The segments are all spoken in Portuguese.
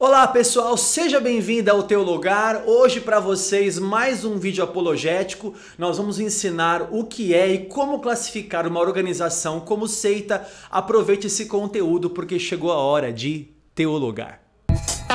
Olá pessoal, seja bem-vindo ao teu lugar. Hoje para vocês mais um vídeo apologético. Nós vamos ensinar o que é e como classificar uma organização como seita. Aproveite esse conteúdo porque chegou a hora de teu lugar. Música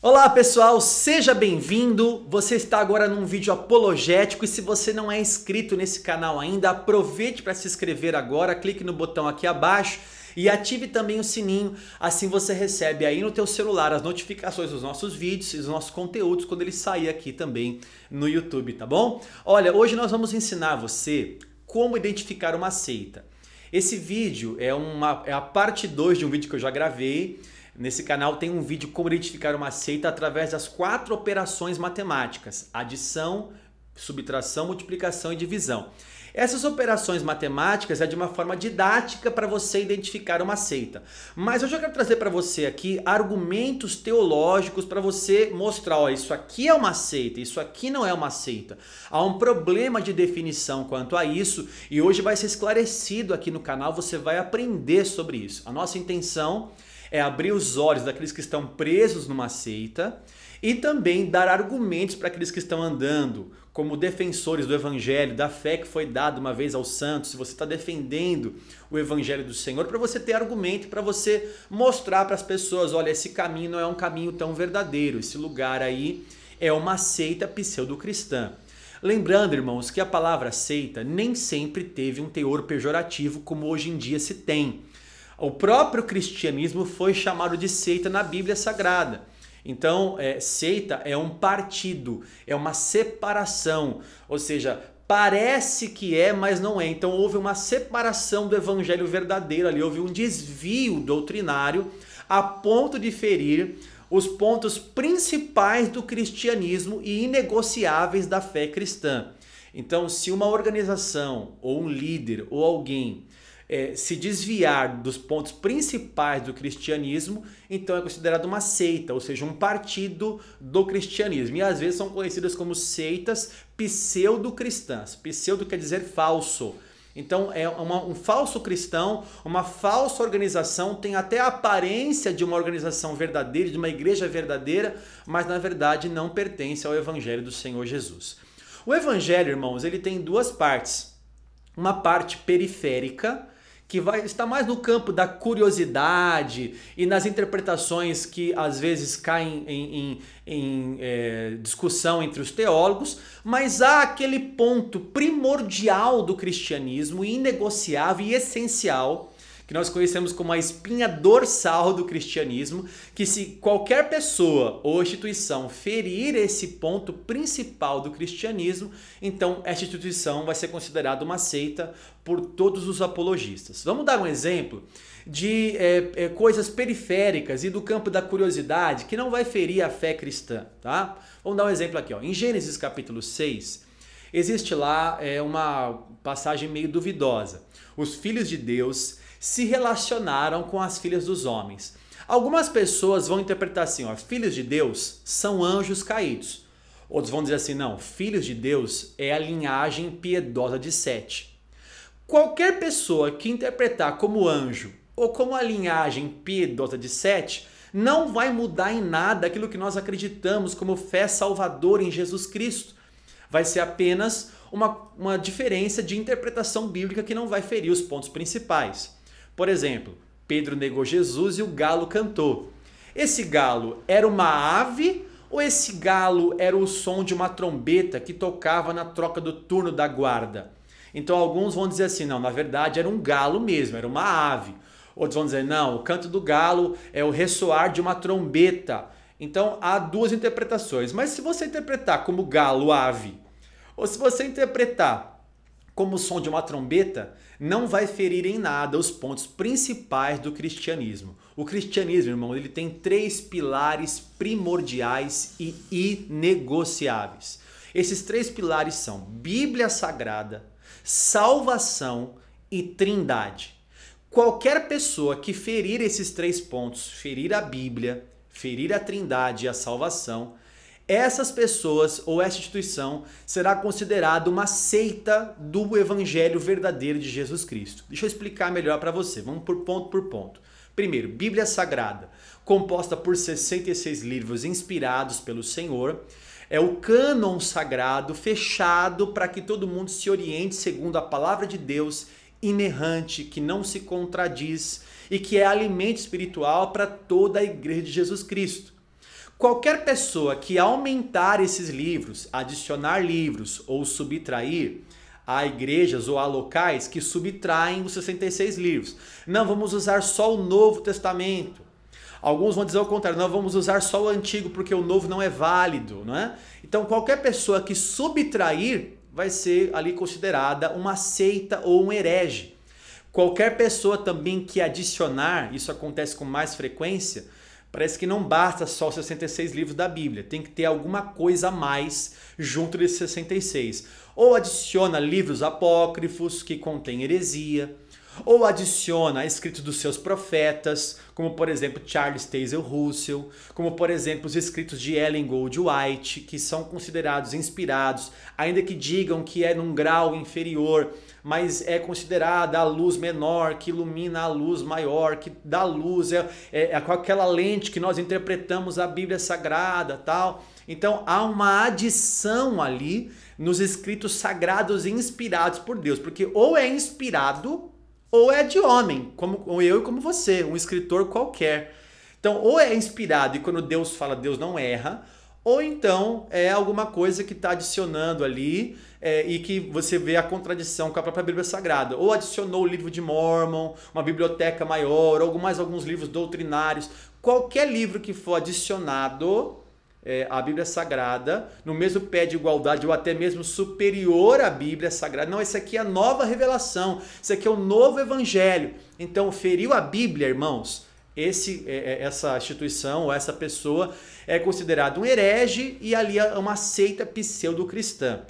Olá pessoal, seja bem-vindo! Você está agora num vídeo apologético e se você não é inscrito nesse canal ainda, aproveite para se inscrever agora, clique no botão aqui abaixo e ative também o sininho, assim você recebe aí no teu celular as notificações dos nossos vídeos e dos nossos conteúdos quando ele sair aqui também no YouTube, tá bom? Olha, hoje nós vamos ensinar você como identificar uma seita. Esse vídeo é, uma, é a parte 2 de um vídeo que eu já gravei, Nesse canal tem um vídeo como identificar uma seita através das quatro operações matemáticas: adição, subtração, multiplicação e divisão. Essas operações matemáticas é de uma forma didática para você identificar uma seita. Mas hoje eu quero trazer para você aqui argumentos teológicos para você mostrar, ó, isso aqui é uma seita, isso aqui não é uma seita. Há um problema de definição quanto a isso e hoje vai ser esclarecido aqui no canal, você vai aprender sobre isso. A nossa intenção é abrir os olhos daqueles que estão presos numa seita e também dar argumentos para aqueles que estão andando, como defensores do evangelho, da fé que foi dada uma vez aos santos. Se você está defendendo o evangelho do Senhor, para você ter argumento, para você mostrar para as pessoas: olha, esse caminho não é um caminho tão verdadeiro, esse lugar aí é uma seita pseudo-cristã. Lembrando, irmãos, que a palavra seita nem sempre teve um teor pejorativo como hoje em dia se tem. O próprio cristianismo foi chamado de seita na Bíblia Sagrada. Então, é, seita é um partido, é uma separação, ou seja, parece que é, mas não é. Então, houve uma separação do evangelho verdadeiro ali, houve um desvio doutrinário a ponto de ferir os pontos principais do cristianismo e inegociáveis da fé cristã. Então, se uma organização ou um líder ou alguém é, se desviar dos pontos principais do cristianismo, então é considerado uma seita, ou seja, um partido do cristianismo. E às vezes são conhecidas como seitas pseudo-cristãs. Pseudo quer dizer falso. Então é uma, um falso cristão, uma falsa organização, tem até a aparência de uma organização verdadeira, de uma igreja verdadeira, mas na verdade não pertence ao evangelho do Senhor Jesus. O evangelho, irmãos, ele tem duas partes. Uma parte periférica, que vai estar mais no campo da curiosidade e nas interpretações que às vezes caem em, em, em é, discussão entre os teólogos, mas há aquele ponto primordial do cristianismo, inegociável e essencial, que nós conhecemos como a espinha dorsal do cristianismo, que se qualquer pessoa ou instituição ferir esse ponto principal do cristianismo, então essa instituição vai ser considerada uma seita por todos os apologistas. Vamos dar um exemplo de é, é, coisas periféricas e do campo da curiosidade que não vai ferir a fé cristã, tá? Vamos dar um exemplo aqui, ó. Em Gênesis capítulo 6, existe lá é, uma passagem meio duvidosa. Os filhos de Deus se relacionaram com as filhas dos homens. Algumas pessoas vão interpretar assim: ó, filhos de Deus são anjos caídos. Outros vão dizer assim: não, filhos de Deus é a linhagem piedosa de Sete. Qualquer pessoa que interpretar como anjo ou como a linhagem piedosa de Sete não vai mudar em nada aquilo que nós acreditamos como fé salvadora em Jesus Cristo. Vai ser apenas uma, uma diferença de interpretação bíblica que não vai ferir os pontos principais. Por exemplo, Pedro negou Jesus e o galo cantou. Esse galo era uma ave ou esse galo era o som de uma trombeta que tocava na troca do turno da guarda? Então alguns vão dizer assim, não, na verdade era um galo mesmo, era uma ave. Outros vão dizer, não, o canto do galo é o ressoar de uma trombeta. Então há duas interpretações. Mas se você interpretar como galo ave ou se você interpretar como o som de uma trombeta, não vai ferir em nada os pontos principais do cristianismo. O cristianismo, irmão, ele tem três pilares primordiais e inegociáveis. Esses três pilares são Bíblia Sagrada, salvação e trindade. Qualquer pessoa que ferir esses três pontos, ferir a Bíblia, ferir a trindade e a salvação, essas pessoas ou essa instituição será considerada uma seita do evangelho verdadeiro de Jesus Cristo. Deixa eu explicar melhor para você. Vamos por ponto por ponto. Primeiro, Bíblia Sagrada, composta por 66 livros inspirados pelo Senhor, é o cânon sagrado fechado para que todo mundo se oriente segundo a palavra de Deus inerrante, que não se contradiz e que é alimento espiritual para toda a igreja de Jesus Cristo. Qualquer pessoa que aumentar esses livros, adicionar livros ou subtrair, a igrejas ou a locais que subtraem os 66 livros. Não, vamos usar só o Novo Testamento. Alguns vão dizer o contrário, não, vamos usar só o antigo porque o novo não é válido, não é? Então qualquer pessoa que subtrair vai ser ali considerada uma seita ou um herege. Qualquer pessoa também que adicionar, isso acontece com mais frequência, Parece que não basta só 66 livros da Bíblia, tem que ter alguma coisa a mais junto desses 66. Ou adiciona livros apócrifos que contêm heresia, ou adiciona escritos dos seus profetas, como por exemplo Charles Taylor, Russell, como por exemplo os escritos de Ellen Gold White, que são considerados inspirados, ainda que digam que é num grau inferior, mas é considerada a luz menor que ilumina a luz maior, que dá luz, é, é, é aquela lente que nós interpretamos a Bíblia Sagrada, tal. Então há uma adição ali nos escritos sagrados inspirados por Deus, porque ou é inspirado ou é de homem, como eu e como você, um escritor qualquer. Então, ou é inspirado e quando Deus fala, Deus não erra, ou então é alguma coisa que está adicionando ali é, e que você vê a contradição com a própria Bíblia Sagrada. Ou adicionou o livro de Mormon, uma biblioteca maior, ou mais alguns livros doutrinários. Qualquer livro que for adicionado é, a Bíblia Sagrada, no mesmo pé de igualdade ou até mesmo superior à Bíblia Sagrada. Não, isso aqui é a nova revelação, isso aqui é o novo evangelho. Então, feriu a Bíblia, irmãos, esse, é, é, essa instituição ou essa pessoa é considerado um herege e ali é uma seita pseudo-cristã.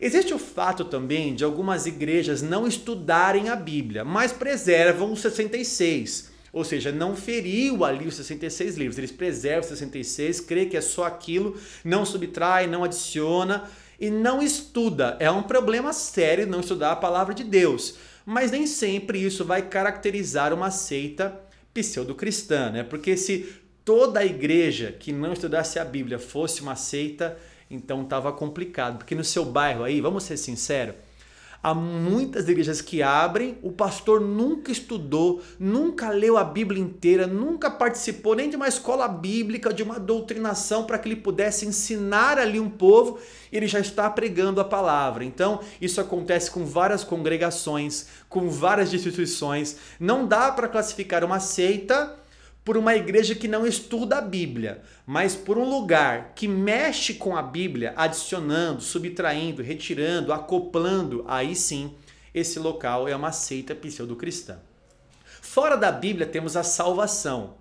Existe o fato também de algumas igrejas não estudarem a Bíblia, mas preservam os 66. Ou seja, não feriu ali os 66 livros. Eles preservam os 66, crê que é só aquilo, não subtrai, não adiciona e não estuda. É um problema sério não estudar a palavra de Deus. Mas nem sempre isso vai caracterizar uma seita pseudo-cristã, né? Porque se toda a igreja que não estudasse a Bíblia fosse uma seita, então estava complicado. Porque no seu bairro aí, vamos ser sinceros, Há muitas igrejas que abrem, o pastor nunca estudou, nunca leu a Bíblia inteira, nunca participou nem de uma escola bíblica, de uma doutrinação para que ele pudesse ensinar ali um povo, ele já está pregando a palavra. Então, isso acontece com várias congregações, com várias instituições. Não dá para classificar uma seita por uma igreja que não estuda a Bíblia, mas por um lugar que mexe com a Bíblia, adicionando, subtraindo, retirando, acoplando, aí sim, esse local é uma seita pseudo-cristã. Fora da Bíblia temos a salvação.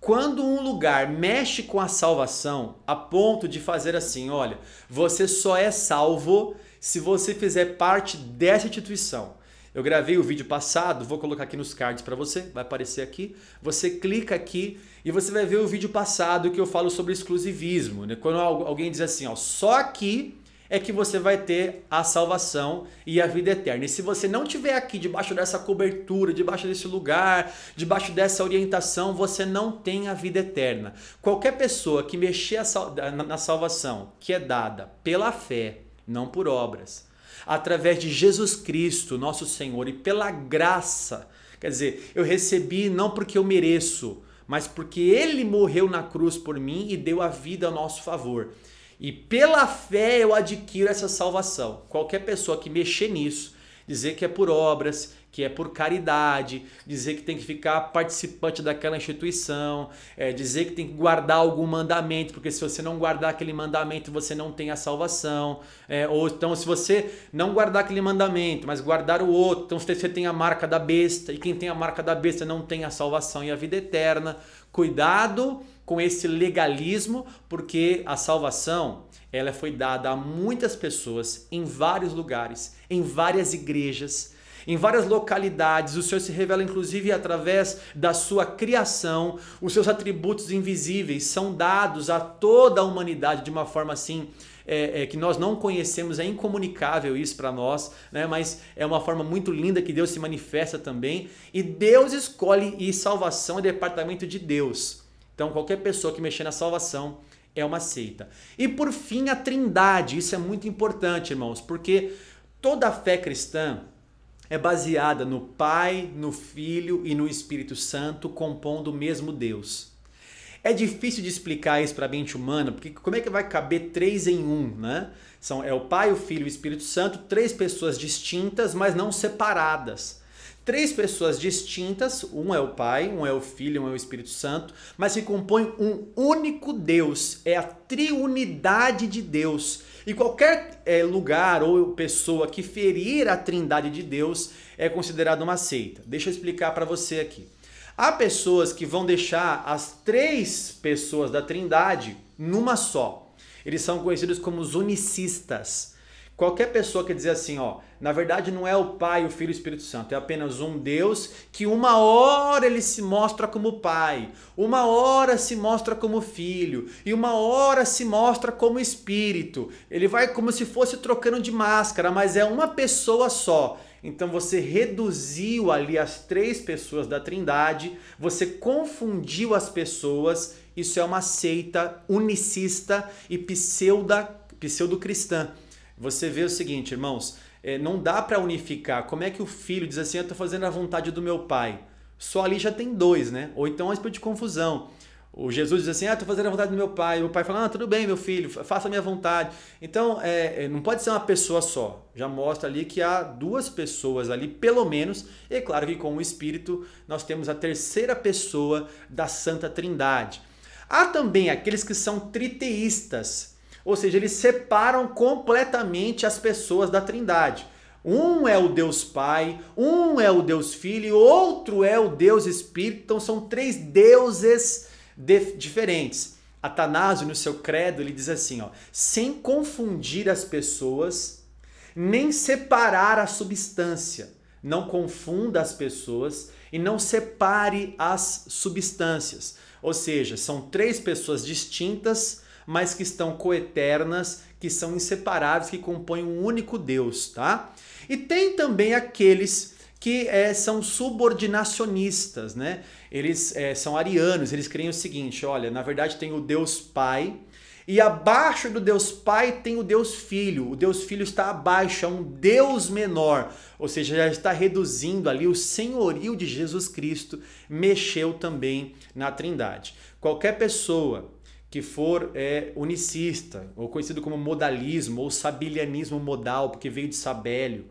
Quando um lugar mexe com a salvação, a ponto de fazer assim, olha, você só é salvo se você fizer parte dessa instituição. Eu gravei o vídeo passado, vou colocar aqui nos cards para você, vai aparecer aqui. Você clica aqui e você vai ver o vídeo passado que eu falo sobre exclusivismo. Né? Quando alguém diz assim, ó, só aqui é que você vai ter a salvação e a vida eterna. E se você não tiver aqui debaixo dessa cobertura, debaixo desse lugar, debaixo dessa orientação, você não tem a vida eterna. Qualquer pessoa que mexer na salvação, que é dada pela fé, não por obras, através de Jesus Cristo, nosso Senhor, e pela graça. Quer dizer, eu recebi não porque eu mereço, mas porque ele morreu na cruz por mim e deu a vida a nosso favor. E pela fé eu adquiro essa salvação. Qualquer pessoa que mexer nisso, dizer que é por obras, que é por caridade, dizer que tem que ficar participante daquela instituição, é, dizer que tem que guardar algum mandamento, porque se você não guardar aquele mandamento, você não tem a salvação. É, ou então, se você não guardar aquele mandamento, mas guardar o outro, então você tem a marca da besta, e quem tem a marca da besta não tem a salvação e a vida eterna. Cuidado com esse legalismo, porque a salvação ela foi dada a muitas pessoas em vários lugares, em várias igrejas em várias localidades. O Senhor se revela inclusive através da sua criação. Os seus atributos invisíveis são dados a toda a humanidade de uma forma assim. É, é, que nós não conhecemos, é incomunicável isso para nós, né? mas é uma forma muito linda que Deus se manifesta também. E Deus escolhe, e salvação é departamento de Deus. Então, qualquer pessoa que mexer na salvação é uma seita. E por fim, a trindade. Isso é muito importante, irmãos, porque toda fé cristã é baseada no Pai, no Filho e no Espírito Santo, compondo o mesmo Deus. É difícil de explicar isso para a mente humana, porque como é que vai caber três em um, né? São, é o Pai, o Filho e o Espírito Santo, três pessoas distintas, mas não separadas. Três pessoas distintas, um é o Pai, um é o Filho, um é o Espírito Santo, mas que compõem um único Deus. É a triunidade de Deus e qualquer é, lugar ou pessoa que ferir a trindade de Deus é considerado uma seita. Deixa eu explicar para você aqui. Há pessoas que vão deixar as três pessoas da trindade numa só. Eles são conhecidos como os unicistas. Qualquer pessoa que dizer assim, ó, na verdade não é o Pai, o Filho e o Espírito Santo, é apenas um Deus que uma hora ele se mostra como Pai, uma hora se mostra como Filho e uma hora se mostra como Espírito. Ele vai como se fosse trocando de máscara, mas é uma pessoa só. Então você reduziu ali as três pessoas da Trindade, você confundiu as pessoas. Isso é uma seita unicista e pseudo, pseudo cristã você vê o seguinte, irmãos, é, não dá para unificar. Como é que o filho diz assim, eu estou fazendo a vontade do meu pai? Só ali já tem dois, né? Ou então é um espírito de confusão. O Jesus diz assim, ah, estou fazendo a vontade do meu pai. o pai fala, ah, tudo bem, meu filho, faça a minha vontade. Então, é, é, não pode ser uma pessoa só. Já mostra ali que há duas pessoas ali, pelo menos. E é claro que com o Espírito nós temos a terceira pessoa da Santa Trindade. Há também aqueles que são triteístas ou seja, eles separam completamente as pessoas da Trindade. Um é o Deus Pai, um é o Deus Filho, outro é o Deus Espírito. Então são três deuses de diferentes. Atanásio, no seu credo, ele diz assim: ó, sem confundir as pessoas, nem separar a substância. Não confunda as pessoas e não separe as substâncias. Ou seja, são três pessoas distintas mas que estão coeternas, que são inseparáveis, que compõem um único Deus, tá? E tem também aqueles que é, são subordinacionistas, né? Eles é, são arianos, eles creem o seguinte: olha, na verdade tem o Deus Pai, e abaixo do Deus Pai tem o Deus Filho. O Deus Filho está abaixo, é um Deus menor, ou seja, já está reduzindo ali o senhorio de Jesus Cristo, mexeu também na Trindade. Qualquer pessoa que for é, unicista, ou conhecido como modalismo, ou sabelianismo modal, porque veio de Sabélio,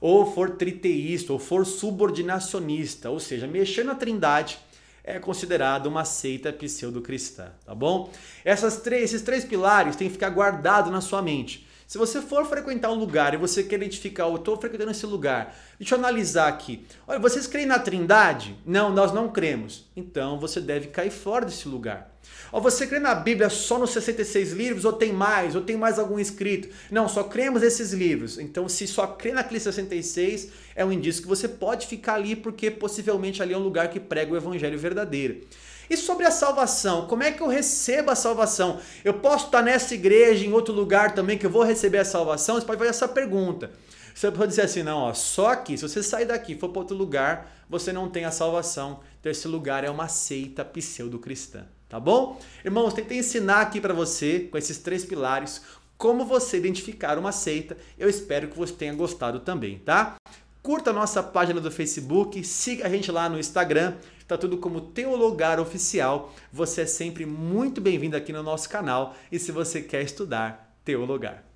ou for triteísta, ou for subordinacionista, ou seja, mexer na trindade é considerado uma seita pseudo-cristã, tá bom? Essas três, esses três pilares têm que ficar guardados na sua mente. Se você for frequentar um lugar e você quer identificar, eu estou frequentando esse lugar, deixa eu analisar aqui. Olha, vocês creem na trindade? Não, nós não cremos. Então você deve cair fora desse lugar. Ou você crê na Bíblia só nos 66 livros, ou tem mais, ou tem mais algum escrito? Não, só cremos esses livros. Então, se só crê naqueles 66, é um indício que você pode ficar ali, porque possivelmente ali é um lugar que prega o evangelho verdadeiro. E sobre a salvação, como é que eu recebo a salvação? Eu posso estar nessa igreja, em outro lugar também, que eu vou receber a salvação? Você pode fazer essa pergunta. Você pode dizer assim, não, ó, só aqui, se você sair daqui e for para outro lugar, você não tem a salvação. Então esse lugar é uma seita pseudo-cristã, tá bom? Irmãos, tentei ensinar aqui para você, com esses três pilares, como você identificar uma seita. Eu espero que você tenha gostado também, tá? Curta a nossa página do Facebook, siga a gente lá no Instagram, está tudo como teu lugar oficial. Você é sempre muito bem-vindo aqui no nosso canal e se você quer estudar, teu lugar.